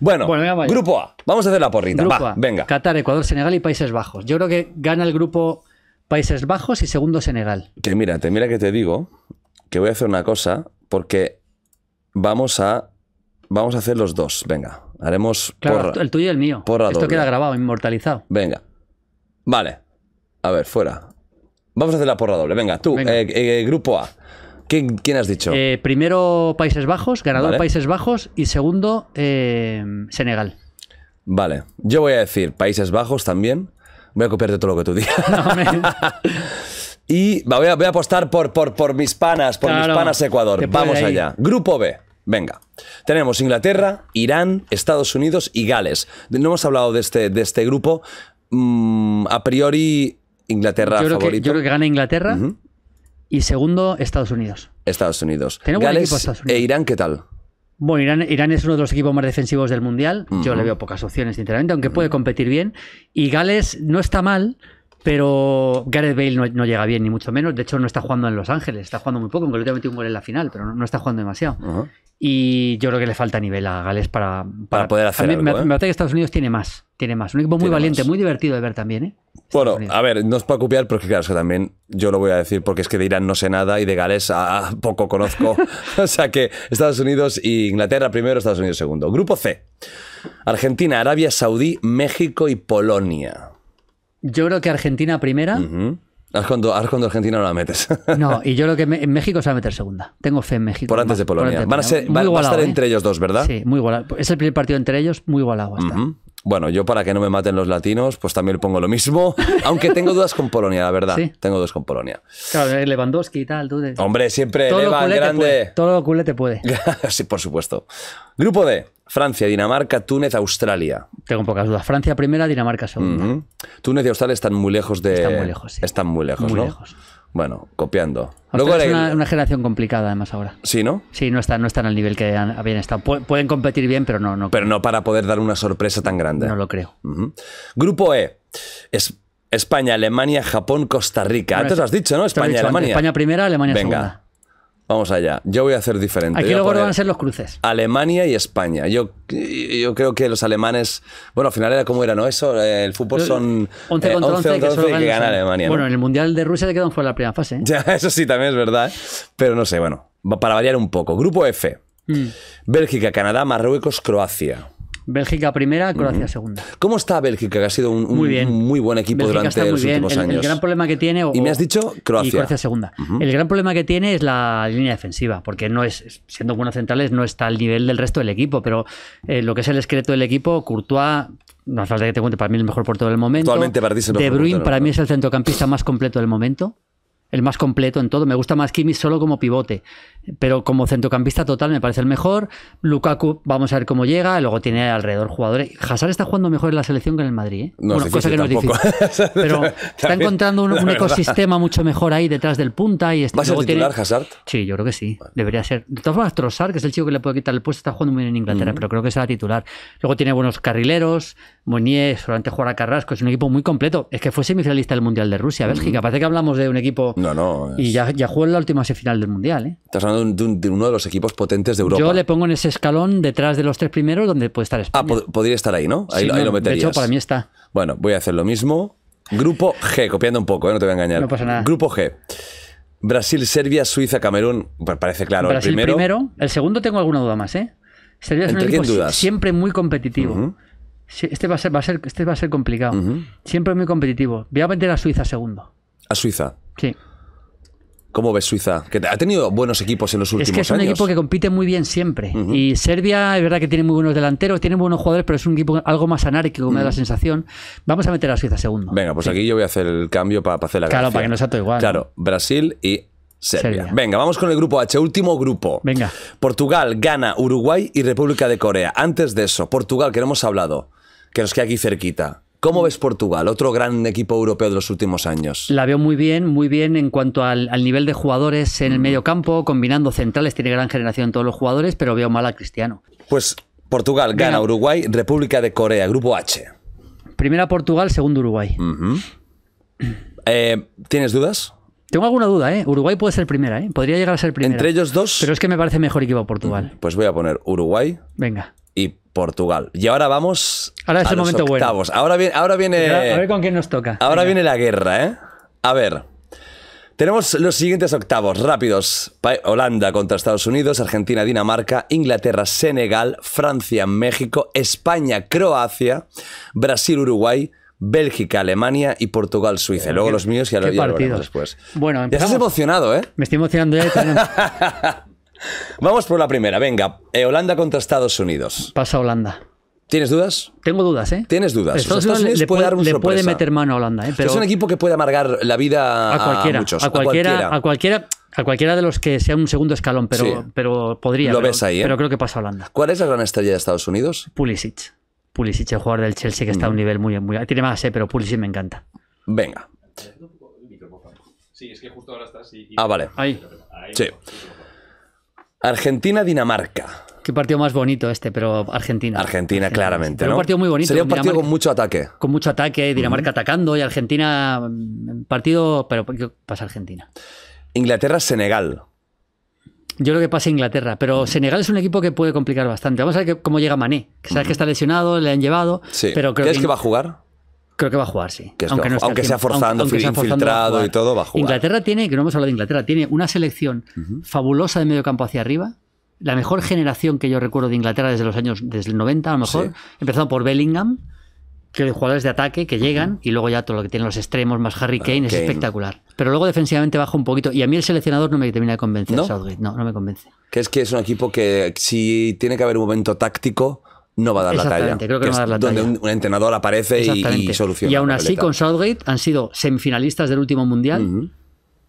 Bueno, grupo A. Vamos a hacer la porrita. venga. Qatar, Ecuador, Senegal y Países Bajos. Yo creo que gana el grupo Países Bajos y segundo Senegal. Que mira, te mira que te digo que voy a hacer una cosa porque vamos a vamos a hacer los dos. Venga, haremos el tuyo y el mío. Porra Esto queda grabado, inmortalizado. Venga. Vale. A ver, fuera. Vamos a hacer la porra doble. Venga, tú, eh, eh, grupo A. ¿Quién, has dicho? Eh, primero Países Bajos, ganador Países Bajos y segundo eh, Senegal. Vale, yo voy a decir Países Bajos también. Voy a copiarte todo lo que tú digas. y voy a, apostar por, mis panas, por mis panas Ecuador. Vamos allá. Grupo B. Venga, tenemos Inglaterra, Irán, Estados Unidos y Gales. No hemos hablado de este, de este grupo. Mm, a priori, Inglaterra favorito. yo creo que gana Inglaterra. Y segundo, Estados Unidos. Estados Unidos. Tenemos Gales e Irán, ¿qué tal? Bueno, Irán, Irán, es uno de los equipos más defensivos del Mundial. Yo le veo pocas opciones, sinceramente, aunque puede competir bien. Y Gales no está mal, pero Gareth Bale no, llega bien, ni mucho menos. De hecho, no está jugando en Los Ángeles. Está jugando muy poco, aunque le un gol en la final, pero no, está jugando demasiado. Y yo creo que le falta nivel a Gales para, poder hacer ¿eh? me, parece que Estados Unidos tiene más, tiene más. Un equipo muy valiente, muy divertido de ver también. ¿eh? Bueno, a ver, no os para copiar, porque claro, es que también yo lo voy a decir porque es que de Irán no sé nada y de Gales a, ah, ah, poco conozco. o sea que Estados Unidos e Inglaterra primero, Estados Unidos segundo. Grupo C. Argentina, Arabia Saudí, México y Polonia. Yo creo que Argentina primera. Haz cuando, cuando, Argentina no la metes. no, y yo creo que en México se va a meter segunda. Tengo fe en México. Por antes de Polonia. Van a va, a estar ¿eh? entre ellos dos, ¿verdad? Sí, muy igualado. Es el primer partido entre ellos, muy igualado. Bueno, yo para que no me maten los latinos, pues también pongo lo mismo. Aunque tengo dudas con Polonia, la verdad. ¿Sí? Tengo dudas con Polonia. Claro, eh, Lewandowski y tal. Tú Hombre, siempre todo Levan, grande. Puede, todo te puede. sí, por supuesto. Grupo D. Francia, Dinamarca, Túnez, Australia. Tengo pocas dudas. Francia primera, Dinamarca segunda. Túnez y Australia están muy lejos de. Están muy lejos. Sí. Están muy lejos, muy lejos. Bueno, copiando. es una, generación complicada además ahora. Sí, ¿no? Sí, no están, no están al nivel que habían estado. Pueden competir bien, pero no, no. Pero no para poder dar una sorpresa tan grande. No lo creo. Grupo E. Es España, Alemania, Japón, Costa Rica. antes lo has dicho, ¿no? España, Alemania. España primera, Alemania segunda. Vamos allá. Yo voy a hacer diferente. Aquí luego van a ser los cruces. Alemania y España. Yo, yo creo que los alemanes. Bueno, al final era como era, ¿no? Eso, eh, el fútbol son. 11 eh, contra 11, que, 11 gana Alemania. Bueno, en el Mundial de Rusia te quedan fuera la primera fase. ¿eh? Ya, eso sí, también es verdad. Pero no sé, bueno, para variar un poco. Grupo F. Mm. Bélgica, Canadá, Marruecos, Croacia. Bélgica primera, Croacia segunda. ¿Cómo está Bélgica? Que ha sido un, muy, buen equipo durante los últimos años. gran problema que tiene. y me has dicho Croacia. Y Croacia segunda. El gran problema que tiene es la línea defensiva, porque no es, siendo buenos centrales, no está al nivel del resto del equipo, pero eh, lo que es el esqueleto del equipo, Courtois no hace falta que te cuente, para mí es el mejor portero del momento. De Bruyne para mí es el centrocampista más completo del momento el más completo en todo. Me gusta más Kimi solo como pivote, pero como centrocampista total me parece el mejor. Lukaku, vamos a ver cómo llega. Luego tiene alrededor jugadores. Hazard está jugando mejor en la selección que en el Madrid. ¿eh? No, cosa que no es difícil. Pero está encontrando un, ecosistema mucho mejor ahí detrás del punta. Y este, ¿Vas a titular Hazard? Sí, yo creo que sí. Debería ser. De todas formas, Trossard, que es el chico que le puede quitar el puesto, está jugando muy bien en Inglaterra, pero creo que será titular. Luego tiene buenos carrileros. Monier, solamente jugar a Carrasco. Es un equipo muy completo. Es que fue semifinalista del Mundial de Rusia, Bélgica. Parece que hablamos de un equipo y ya, ya jugó en la última semifinal del Mundial. ¿eh? Estás hablando de, uno de los equipos potentes de Europa. Yo le pongo en ese escalón detrás de los tres primeros donde puede estar ah, España. Ah, podría estar ahí, ¿no? Ahí, lo, ahí De hecho, para mí está. Bueno, voy a hacer lo mismo. Grupo G, copiando un poco, ¿eh? no te voy a engañar. No pasa nada. Grupo G. Brasil, Serbia, Suiza, Camerún. Pues parece claro. el primero. El segundo tengo alguna duda más, ¿eh? Serbia es un equipo siempre muy competitivo. Este va a ser, va a ser, este va a ser complicado. Siempre muy competitivo. Voy a meter a Suiza segundo. ¿A Suiza? Sí. ¿Cómo ves Suiza? Que ha tenido buenos equipos en los últimos años. Es que es un equipo que compite muy bien siempre. Y Serbia, es verdad que tiene muy buenos delanteros, tiene buenos jugadores, pero es un equipo algo más anárquico, me da la sensación. Vamos a meter a Suiza segundo. Venga, pues aquí yo voy a hacer el cambio para, hacer la Claro, para que no sea todo igual. Claro, Brasil y Serbia. Venga, vamos con el grupo H, último grupo. Venga. Portugal, Ghana, Uruguay y República de Corea. Antes de eso, Portugal, que no hemos hablado, que nos queda aquí cerquita. ¿Cómo ves Portugal, otro gran equipo europeo de los últimos años? La veo muy bien, muy bien en cuanto al, nivel de jugadores en el mm. medio campo, combinando centrales, tiene gran generación todos los jugadores, pero veo mal a Cristiano. Pues Portugal gana Uruguay, República de Corea, Grupo H. Primera Portugal, segundo Uruguay. Eh, ¿Tienes dudas? Tengo alguna duda, ¿eh? Uruguay puede ser primera, ¿eh? Podría llegar a ser primera. Entre ellos dos. Pero es que me parece mejor equipo Portugal. Pues voy a poner Uruguay. Venga. Portugal. Y ahora vamos. Ahora a los momento octavos. Ahora viene, ahora viene. A ver con quién nos toca. Ahora viene la guerra, ¿eh? A ver. Tenemos los siguientes octavos rápidos: Holanda contra Estados Unidos, Argentina, Dinamarca, Inglaterra, Senegal, Francia, México, España, Croacia, Brasil, Uruguay. Bélgica, Alemania y Portugal, Suiza. Luego los míos y a ya lo veremos después. Bueno, Ya estás emocionado, ¿eh? Me estoy emocionando ya. Vamos por la primera, venga. Eh, Holanda contra Estados Unidos. Pasa Holanda. ¿Tienes dudas? Tengo dudas, ¿eh? Tienes dudas. Estados, puede, dar puede meter mano a Holanda, ¿eh? es un equipo que puede amargar la vida a, cualquiera, a muchos. A cualquiera, a cualquiera. A cualquiera de los que sea un segundo escalón, pero, pero podría. Lo pero, ahí, ¿eh? creo que pasa Holanda. ¿Cuál es la gran estrella de Estados Unidos? Pulisic. Pulisic, el jugador del Chelsea, que está a un mm. nivel muy. muy tiene más, ¿eh? Pero Pulisic me encanta. Venga. Ah, vale. ahí. Sí. Argentina-Dinamarca. Qué partido más bonito este, pero Argentina. Argentina, claramente. ¿no? un partido muy bonito. Sería un partido con mucho ataque. Con mucho ataque, Dinamarca atacando y Argentina. Mm, partido, pero ¿qué pasa Argentina? Inglaterra-Senegal. Yo creo que pasa Inglaterra, pero Senegal es un equipo que puede complicar bastante. Vamos a ver cómo llega Mané. sabes que está lesionado, le han llevado. Pero ¿Crees que va a jugar? Creo que va a jugar, sí. aunque, sea forzando, infiltrado y todo, va a jugar. Inglaterra tiene, que no hemos hablado de Inglaterra, tiene una selección fabulosa de medio campo hacia arriba. La mejor generación que yo recuerdo de Inglaterra desde los años, desde el 90 a lo mejor, empezado empezando por Bellingham, que los jugadores de ataque que llegan y luego ya todo lo que tienen los extremos más Harry ah, Kane, es espectacular. Pero luego defensivamente baja un poquito y a mí el seleccionador no me termina de convencer, Southgate, no, no me convence. Que es que es un equipo que si tiene que haber un momento táctico no va a dar la talla. Creo que, no va a dar la donde Un, entrenador aparece y, soluciona. Y aún así, con Southgate han sido semifinalistas del último mundial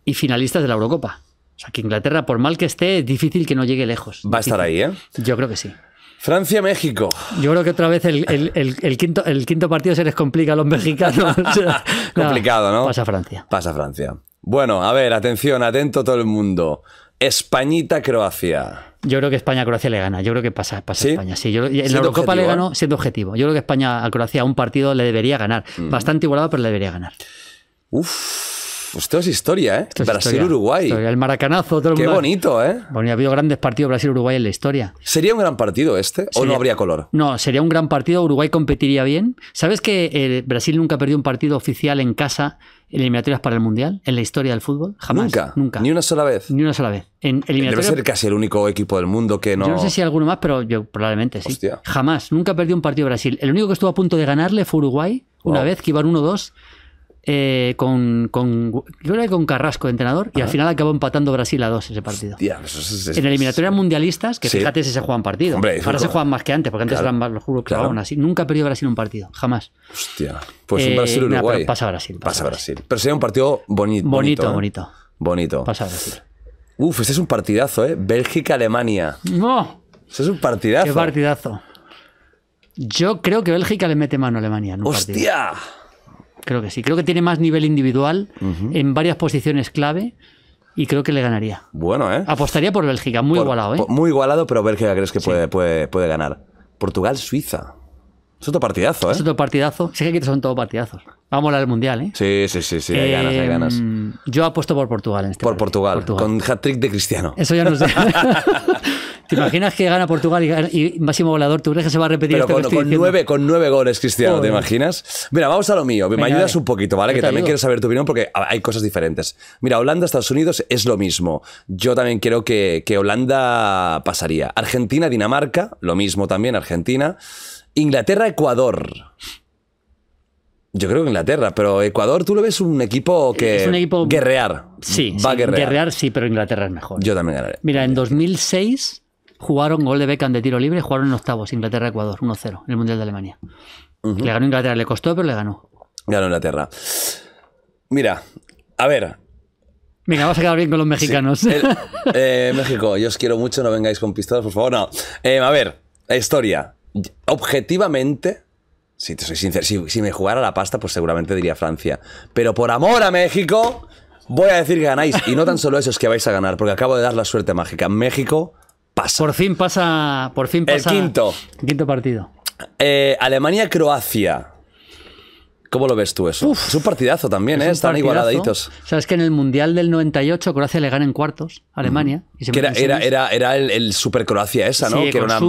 y finalistas de la Eurocopa. O sea, que Inglaterra, por mal que esté, es difícil que no llegue lejos. Va a estar ahí, ¿eh? Yo creo que sí. Francia-México. Yo creo que otra vez el, quinto, el quinto partido se les complica a los mexicanos. Complicado, ¿no? Pasa Francia. Pasa Francia. Bueno, a ver, atención, atento todo el mundo. Españita-Croacia. Yo creo que España a Croacia le gana. Yo creo que pasa, pasa España. Sí, en la Eurocopa le ganó siendo objetivo. Yo creo que España a Croacia a un partido le debería ganar. Mm. Bastante igualado, pero le debería ganar. Uf. Pues esto es historia, ¿eh? Brasil-Uruguay. El maracanazo, todo Qué bonito, ¿eh? Bueno, ha habido grandes partidos Brasil-Uruguay en la historia. ¿Sería un gran partido este? ¿O no habría color? No, sería un gran partido. Uruguay competiría bien. ¿Sabes que eh, Brasil nunca perdió un partido oficial en casa en eliminatorias para el Mundial en la historia del fútbol? Jamás. Nunca. Nunca. Ni una sola vez. Ni una sola vez. En eliminatorias. Debe ser casi el único equipo del mundo que no. Yo no sé si alguno más, pero yo probablemente sí. Hostia. Jamás. Nunca perdió un partido Brasil. El único que estuvo a punto de ganarle fue Uruguay. Una vez que iban 1-2 eh, con, yo con Carrasco de entrenador y al final acabó empatando Brasil a dos ese partido. Pues en eliminatorias mundialistas, que fíjate si se juegan partidos. Ahora se juegan más que antes, porque antes eran más los juro claro. jugaban así. Nunca ha perdido Brasil un partido, jamás. Hostia. Pues un eh, Brasil Uruguay. pasa Brasil. Pasa, Brasil. Pero sería un partido bonito. Bonito, bonito. Bonito. ¿eh? Pasa Brasil. Uf, ese es un partidazo, ¿eh? Bélgica-Alemania. No. Ese es un partidazo. Qué partidazo. Yo creo que Bélgica le mete mano a Alemania. En ¡Hostia! Creo que sí. Creo que tiene más nivel individual en varias posiciones clave. Y creo que le ganaría. Bueno, ¿eh? Apostaría por Bélgica, muy igualado, ¿eh? muy igualado, pero Bélgica crees que puede, puede, ganar. Portugal-Suiza. Es otro partidazo, ¿eh? Es otro partidazo. sé que aquí son todos partidazos. Vamos al Mundial, ¿eh? Sí, sí, sí, sí. Hay ganas, hay ganas. Em, yo apuesto por Portugal en este Por Portugal, Con hat-trick de Cristiano. Eso ya no sé. ¿Te imaginas que gana Portugal y, máximo volador? ¿Tú crees que se va a repetir con, nueve, goles, Cristiano, ¿te imaginas? Mira, vamos a lo mío. me ayudas un poquito, ¿vale? Que también quiero saber tu opinión porque hay cosas diferentes. Mira, Holanda, Estados Unidos es lo mismo. Yo también quiero que, Holanda pasaría. Argentina, Dinamarca, lo mismo también, Argentina. Inglaterra, Ecuador. Yo creo que Inglaterra, pero Ecuador tú lo ves un equipo que es un equipo guerrear. Sí, va a guerrear. guerrear sí, pero Inglaterra es mejor. Yo también ganaré. Mira, en 2006 jugaron gol de Beckham de tiro libre, jugaron en octavos, Inglaterra-Ecuador, 1-0, en el Mundial de Alemania. Le ganó Inglaterra, le costó, pero le ganó. Ganó Inglaterra. Mira, a ver. Mira, vamos a quedar bien con los mexicanos. Eh, México, yo os quiero mucho, no vengáis con pistolas, por favor. No. Eh, a ver, historia. Objetivamente, si te soy sincero, si, si, me jugara la pasta, pues seguramente diría Francia. Pero por amor a México, voy a decir que ganáis. Y no tan solo eso, es que vais a ganar, porque acabo de dar la suerte mágica. México por fin pasa. Por fin pasa. El quinto. Quinto partido. Eh, Alemania-Croacia. ¿Cómo lo ves tú eso? Uf, es un partidazo también, ¿eh? Están igualaditos. Sabes que en el Mundial del 98 Croacia le gana cuartos a Alemania. era, era, era, el, Super Croacia esa, ¿no? con era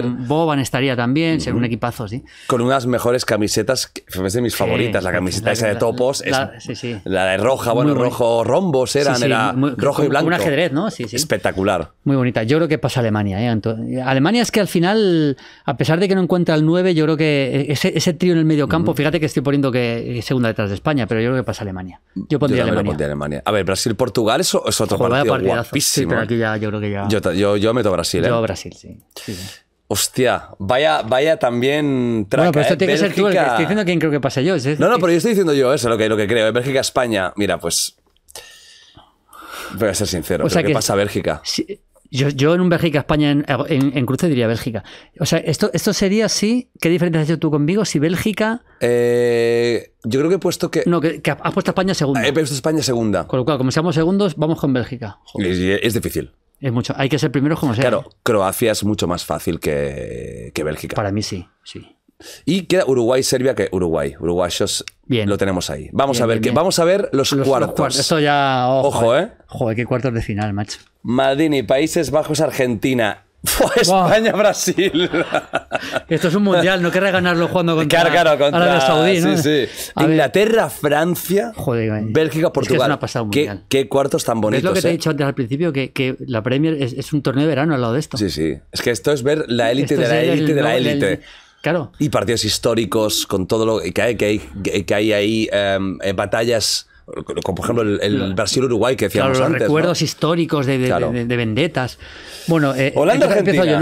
con, Boban estaría también, sería un equipazo, sí. Con unas mejores camisetas, es de mis favoritas, la camiseta esa de topos, la, de roja, bueno, rojo rombos eran, era rojo y blanco. Un ajedrez, ¿no? Sí, sí. Espectacular. Muy bonita. Yo creo que pasa Alemania, ¿eh? Alemania es que al final, a pesar de que no encuentra el 9, yo creo que e, ese, trío en el medio campo, fíjate que estoy poniendo que eh, segunda detrás de España, pero yo creo que pasa Alemania. Yo pondría, Alemania. A ver, Brasil-Portugal eso es otro partido guapísimo. ¿eh? ya, yo creo que ya... Yo, yo, meto Brasil, ¿eh? Yo Brasil, sí. sí, Hostia, vaya, vaya también traca, Bueno, pero ¿eh? esto tiene que ser tú el que estoy diciendo quién creo que pasa yo. No, no, pero yo estoy diciendo yo eso, lo que, lo que creo. Bélgica-España, mira, pues... Voy a ser sincero, o pasa Bélgica. sí yo, yo en un Bélgica-España en, cruce diría Bélgica. O sea, esto, esto sería así. ¿Qué diferencia has hecho tú conmigo si Bélgica. Eh, yo creo que he puesto que. No, que, has puesto España segunda. He puesto España segunda. Con lo cual, como seamos segundos, vamos con Bélgica. Es, es, difícil. Es mucho. Hay que ser primeros como sea. Claro, Croacia es mucho más fácil que, que Bélgica. Para mí sí, sí. Y queda Uruguay-Serbia, que Uruguay, uruguayos, bien. lo tenemos ahí. Vamos a ver que, vamos a ver los, cuartos. Esto ya, ojo, eh. ¿eh? Joder, qué cuartos de final, macho. Madini, Países Bajos, Argentina. España-Brasil. Esto es un mundial, no querrá ganarlo jugando contra, claro, contra Arabia Saudí. ¿no? Inglaterra-Francia, eh. Bélgica-Portugal. ¿Qué, cuartos tan bonitos. Es lo que te he eh? dicho antes al principio, que, la Premier es, es, un torneo de verano al lado de esto. Sí, sí. Es que esto es ver la élite de la élite de la élite. Claro. Y partidos históricos con todo lo que hay, que hay, que hay ahí, em, eh, batallas como por ejemplo el, Brasil-Uruguay que decíamos los recuerdos históricos de, de, vendetas. Bueno, eh, holanda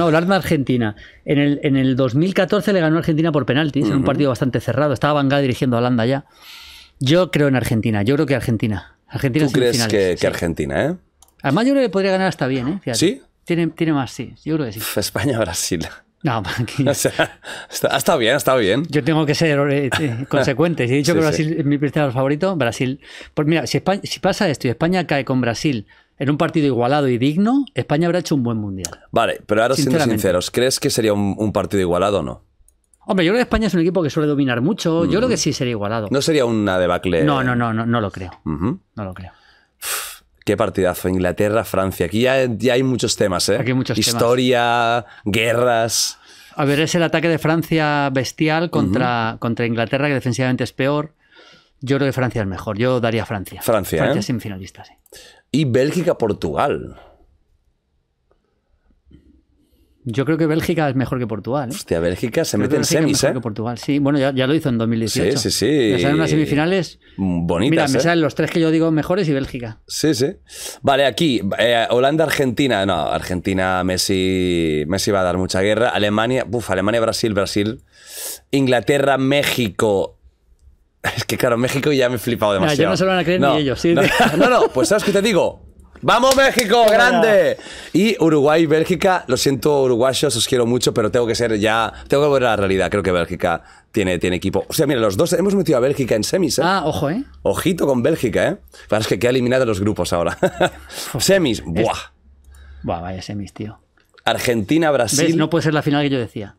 Holanda-Argentina. En el, en el 2014 le ganó Argentina por penaltis, en un partido bastante cerrado. Estaba Van dirigiendo a Holanda ya. Yo creo en Argentina, yo creo que Argentina. Argentina ¿Tú crees que, Argentina, eh? Además yo creo que podría ganar hasta bien, ¿eh? ¿Sí? Tiene, tiene más, sí. Yo creo que sí. España-Brasil. No, o sea, está, está, bien, está bien. Yo tengo que ser eh, eh, consecuente. Si he dicho que Brasil es mi principal favorito, Brasil. Pues mira, si, pasa esto y España cae con Brasil en un partido igualado y digno, España habrá hecho un buen mundial. Vale, pero ahora siendo sinceros, ¿crees que sería un, partido igualado o no? Hombre, yo creo que España es un equipo que suele dominar mucho. Yo creo que sí sería igualado. No sería una debacle. No, no, no, no, no lo creo. No lo creo. Qué partidazo. Inglaterra, Francia. Aquí ya, hay muchos temas, ¿eh? Aquí Historia, guerras. A ver, es el ataque de Francia bestial contra, contra Inglaterra, que defensivamente es peor. Yo creo que Francia es mejor. Yo daría Francia. Francia. Francia ¿eh? sí. Y Bélgica, Portugal. Yo creo que Bélgica es mejor que Portugal. ¿eh? Hostia, Bélgica se mete en semis, es mejor ¿eh? que Portugal, sí. Bueno, ya, lo hizo en 2018. Sí, sí, sí. Me salen unas semifinales mm, bonitas. Mira, me ¿eh? salen los tres que yo digo mejores y Bélgica. Sí, sí. Vale, aquí, eh, Holanda-Argentina. No, Argentina, Messi, Messi va a dar mucha guerra. Alemania, uf, Alemania-Brasil, Brasil. Inglaterra-México. Es que claro, México ya me he flipado demasiado. No, yo no se lo van a creer ni ellos. ¿sí? No, no, pues ¿sabes que te digo? Vamos México, grande. Y Uruguay, Bélgica, lo siento uruguayos, os quiero mucho, pero tengo que ser ya, tengo que volver a la realidad, creo que Bélgica tiene, tiene equipo. O sea, mira, los dos hemos metido a Bélgica en semis, ¿eh? Ah, ojo, ¿eh? Ojito con Bélgica, ¿eh? Pero es que queda eliminada los grupos ahora. semis, buah. Buah, vaya semis, tío. Argentina, Brasil. No puede ser la final que yo decía.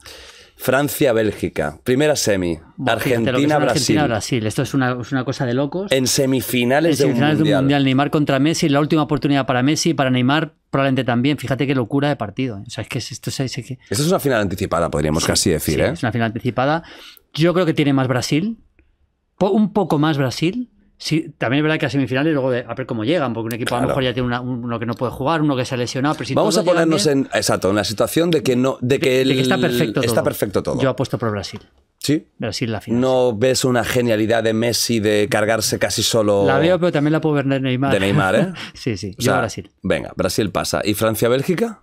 Francia-Bélgica, primera semi. Argentina-Brasil. Argentina, Esto es una, cosa de locos. En semifinales, en semifinales de, mundial. Neymar contra Messi, la última oportunidad para Messi, para Neymar probablemente también. Fíjate qué locura de partido. ¿eh? que esto es, es una final anticipada, podríamos casi decir. ¿eh? Es una final anticipada. Yo creo que tiene más Brasil. un poco más Brasil. Sí, también es verdad que a semifinales luego de, a ver cómo llegan, porque un equipo a lo mejor ya tiene uno que no puede jugar, uno que se ha lesionado, pero si Vamos a ponernos en exacto, en la situación de que no de que, está perfecto todo. perfecto Yo apuesto por Brasil. Sí. Brasil la final. No ves una genialidad de Messi de cargarse casi solo. La veo, pero también la puedo ver de Neymar. De Neymar, ¿eh? sí, sí. yo Brasil. Venga, Brasil pasa. ¿Y Francia Bélgica?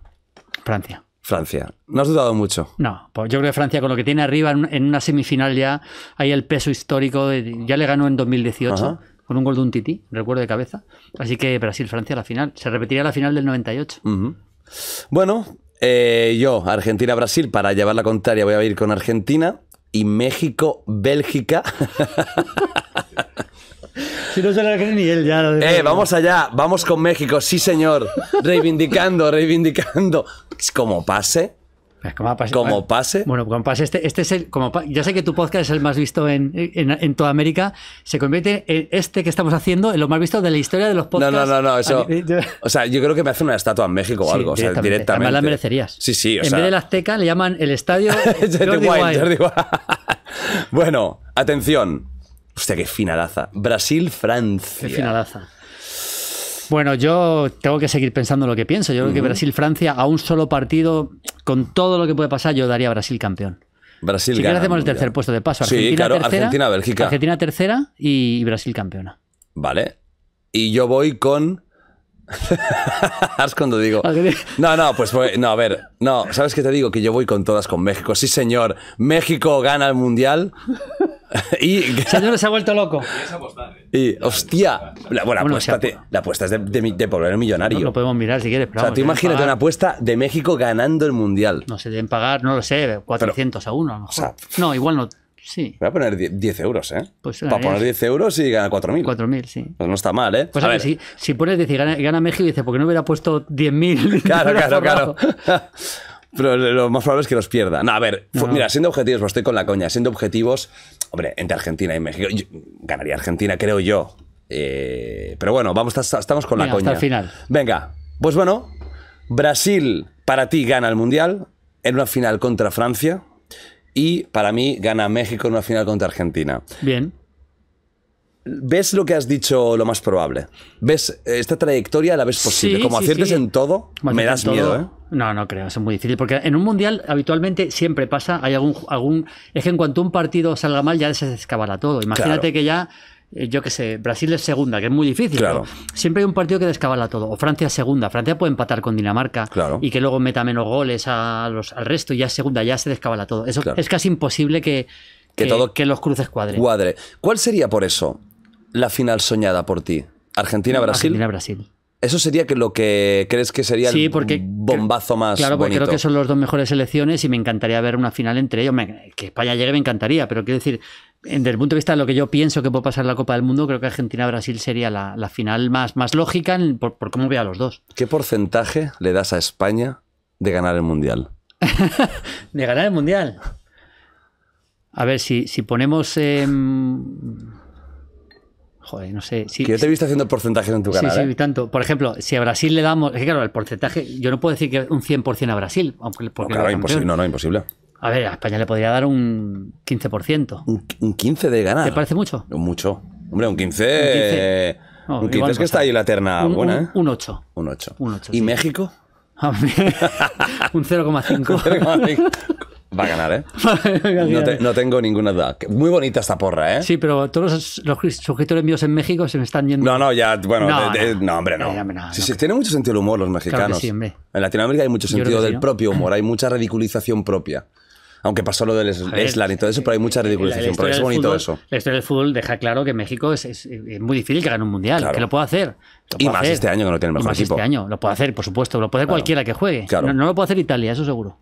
Francia. Francia. ¿No has dudado mucho? No, pues yo creo que Francia con lo que tiene arriba en una semifinal ya hay el peso histórico, de, ya le ganó en 2018 con un gol de un tití, recuerdo de cabeza. Así que Brasil-Francia la final, se repetiría la final del 98. Bueno, eh, yo Argentina-Brasil, para llevar la contraria voy a ir con Argentina y México-Bélgica. Si no se la él ya. eh, vamos allá, vamos con México, sí señor. Reivindicando, reivindicando. Pues como pase. Como pase, como pase. Bueno, como pase. Este, este es el. Como, ya sé que tu podcast es el más visto en, en, toda América. Se convierte en este que estamos haciendo en lo más visto de la historia de los podcasts. No, no, no, eso. o sea, yo creo que me hace una estatua en México o algo. Directamente. O sea, directamente. la merecerías. Sí, sí. en vez vez la Azteca le llaman el estadio. Jordi Jordi bueno, atención. Hostia, qué finalaza. Brasil-Francia. Qué finalaza. Bueno, yo tengo que seguir pensando lo que pienso. Yo creo que Brasil-Francia, a un solo partido, con todo lo que puede pasar, yo daría Brasil campeón. Brasil si hacemos el tercer puesto de paso. Argentina sí, claro, Argentina, Bélgica. Argentina tercera y Brasil campeona. Vale. Y yo voy con. Haz cuando digo. No, no, pues no, a ver. No, ¿sabes qué te digo? Que yo voy con todas con México. Sí, señor. México gana el mundial. y, Señor se ha vuelto loco. Y, hostia, la, apuesta, es de, de, de millonario. lo podemos mirar si quieres, o sea, tú imagínate una apuesta de México ganando el mundial. No se deben pagar, no lo sé, 400 a 1. A lo mejor. no, igual no. Sí. Voy a poner 10 euros, ¿eh? Pues eh, a poner 10 eh. euros y gana 4.000. 4.000, sí. Pues no está mal, ¿eh? Pues a, ver, si, pones decir gana, México y dices, ¿por qué no hubiera puesto 10.000? Claro, claro, claro. Pero lo más probable es que los pierda. No, a ver, mira, siendo objetivos, pues estoy con la coña, siendo objetivos, hombre, entre Argentina y México, ganaría Argentina, creo yo. Eh, pero bueno, vamos, estamos con la coña. Hasta el final. Venga, pues bueno, Brasil para ti gana el Mundial en una final contra Francia y para mí gana México en una final contra Argentina. Bien ves lo que has dicho lo más probable. Ves eh, esta trayectoria la ves posible. Como aciertes en todo, me das miedo, ¿eh? No, no creo, es muy difícil. Porque en un mundial habitualmente siempre pasa, hay algún, algún. Es que en cuanto un partido salga mal, ya se descabala todo. Imagínate que ya. Eh, yo qué sé, Brasil es segunda, que es muy difícil. Claro. Siempre hay un partido que descabala todo. O Francia es segunda. Francia puede empatar con Dinamarca y que luego meta menos goles a los, al resto y ya es segunda, ya se descabala todo. Eso es casi imposible que, que, los cruces cuadren. Cuadre. ¿Cuál sería por eso la final soñada por ti? Argentina-Brasil. Argentina-Brasil. Eso sería que lo que crees que sería porque, el bombazo más. Claro, porque creo que son las dos mejores selecciones y me encantaría ver una final entre ellos. que España llegue me encantaría, pero quiero decir, desde el punto de vista de lo que yo pienso que puede pasar la Copa del Mundo, creo que Argentina-Brasil sería la, final más, más lógica por, cómo ve a los dos. ¿Qué porcentaje le das a España de ganar el Mundial? de ganar el Mundial. A ver, si, si ponemos. Eh, joder, no sé. Si, que yo te he visto haciendo porcentajes en tu canal. Sí, sí, ¿eh? tanto. Por ejemplo, si a Brasil le damos. Es que claro, el porcentaje. Yo no puedo decir que un 100% a Brasil. Aunque, porque no, claro, imposible. No, no, imposible. A ver, a España le podría dar un 15%. ¿Un, 15% de ganar? ¿Te parece mucho? Mucho. Hombre, un 15%. Un 15. Eh, un es que está ahí la terna buena, ¿eh? Un 8. Un 8. Un 8 ¿Y sí. México? un 0,5. Va a ganar, ¿eh? no, tengo ninguna duda. Muy bonita esta porra, ¿eh? Sí, pero todos los, suscriptores míos en México se me están yendo. No, no, ya, bueno, no, hombre, no. Sí, sí, tiene mucho sentido el humor los mexicanos. sí, En Latinoamérica hay mucho sentido del propio humor, hay mucha ridiculización propia. Aunque pasó lo del Eslan y todo eso, pero hay mucha ridiculización. Pero es bonito eso. La historia del fútbol deja claro que México es, muy difícil que gane un mundial, que lo pueda hacer. y más este año que no tiene el mejor y más Este año, lo puede hacer, por supuesto, lo puede cualquiera que juegue. no lo puede hacer Italia, eso seguro.